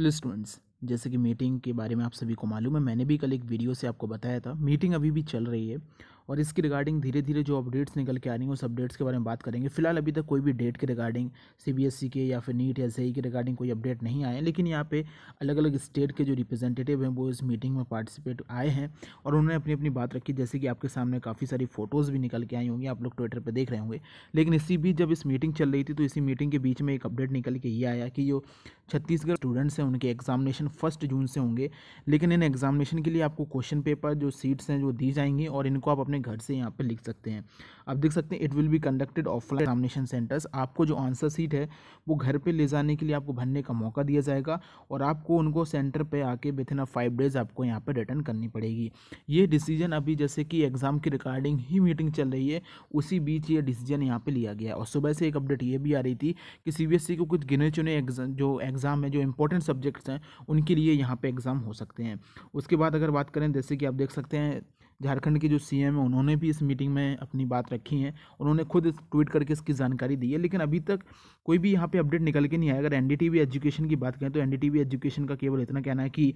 hello students जैसे कि meeting के बारे में आप सभी को मालूम है मैंने भी कल एक वीडियो से आपको बताया था मीटिंग अभी भी चल रही है और इसकी रिगार्डिंग धीरे धीरे जो अपडेट्स निकल के आ रही हैं उस अपडेट्स के बारे में बात करेंगे फिलहाल अभी तक कोई भी डेट के रिगार्डिंग सी e के या फिर नीट या सही e के रिगार्डिंग कोई अपडेट नहीं आए लेकिन यहाँ पे अलग अलग स्टेट के जो रिप्रेजेंटेटिव हैं वो इस मीटिंग में पार्टिसिपेट आए हैं और उन्होंने अपनी अपनी बात रखी जैसे कि आपके सामने काफ़ी सारी फ़ोटोज़ भी निकल के आई होंगी आप लोग ट्विटर पर देख रहे होंगे लेकिन इसी बीच जब इस मीटिंग चल रही थी तो इसी मीटिंग के बीच में एक अपडेट निकल के ये आया कि जो छत्तीसगढ़ स्टूडेंट्स हैं उनके एग्जामिनेशन फर्स्ट जून से होंगे लेकिन इन एग्जामिनेशन के लिए आपको क्वेश्चन पेपर जो सीट्स हैं जो दी जाएंगी और इनको आप अपने घर से यहाँ पे लिख सकते हैं आप देख सकते हैं it will be conducted offline examination centres आपको जो आंसर सीट है वो घर पे ले जाने के लिए आपको भरने का मौका दिया जाएगा और आपको उनको सेंटर पे आके within a five days आपको यहाँ पर रिटर्न करनी पड़ेगी ये डिसीजन अभी जैसे कि एग्ज़ाम की रिकॉर्डिंग ही मीटिंग चल रही है उसी बीच ये डिसीजन यहाँ पर लिया गया और सुबह से एक अपडेट ये भी आ रही थी कि सी e को कुछ गिने चुने एग्जाम जो एग्ज़ाम है जो इंपॉर्टेंट सब्जेक्ट्स हैं उनके लिए यहाँ पर एग्ज़ाम हो सकते हैं उसके बाद अगर बात करें जैसे कि आप देख सकते हैं झारखंड के जो सी है उन्होंने भी इस मीटिंग में अपनी बात रखी है उन्होंने खुद ट्वीट करके इसकी जानकारी दी है लेकिन अभी तक कोई भी यहाँ पर अपडेट निकल के नहीं आया अगर एन एजुकेशन की बात करें तो एन एजुकेशन का केवल इतना कहना है कि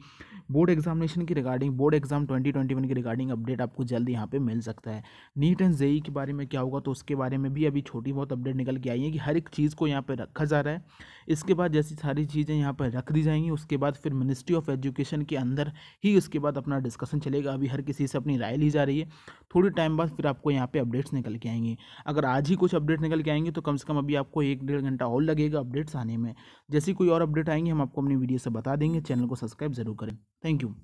बोर्ड एग्जामिनेशन की regarding board exam twenty twenty one की रिगार्डिंग अपडेट आपको जल्द यहाँ पर मिल सकता है नीट एंड जेई के बारे में क्या होगा तो उसके बारे में भी अभी छोटी बहुत अपडेट निकल के आई है कि हर एक चीज़ को यहाँ पर रखा जा रहा है इसके बाद जैसी सारी चीज़ें यहाँ पर रख दी जाएंगी उसके बाद फिर मिनिस्ट्री ऑफ एजुकेशन के अंदर ही इसके बाद अपना डिस्कशन चलेगा अभी हर किसी से अपनी राय ही जा रही है थोड़ी टाइम बाद फिर आपको यहाँ पे अपडेट्स निकल के आएंगे अगर आज ही कुछ अपडेट निकल के आएंगे तो कम से कम अभी आपको एक डेढ़ घंटा और लगेगा अपडेट्स आने में जैसे कोई और अपडेट आएंगे हम आपको अपनी वीडियो से बता देंगे चैनल को सब्सक्राइब जरूर करें थैंक यू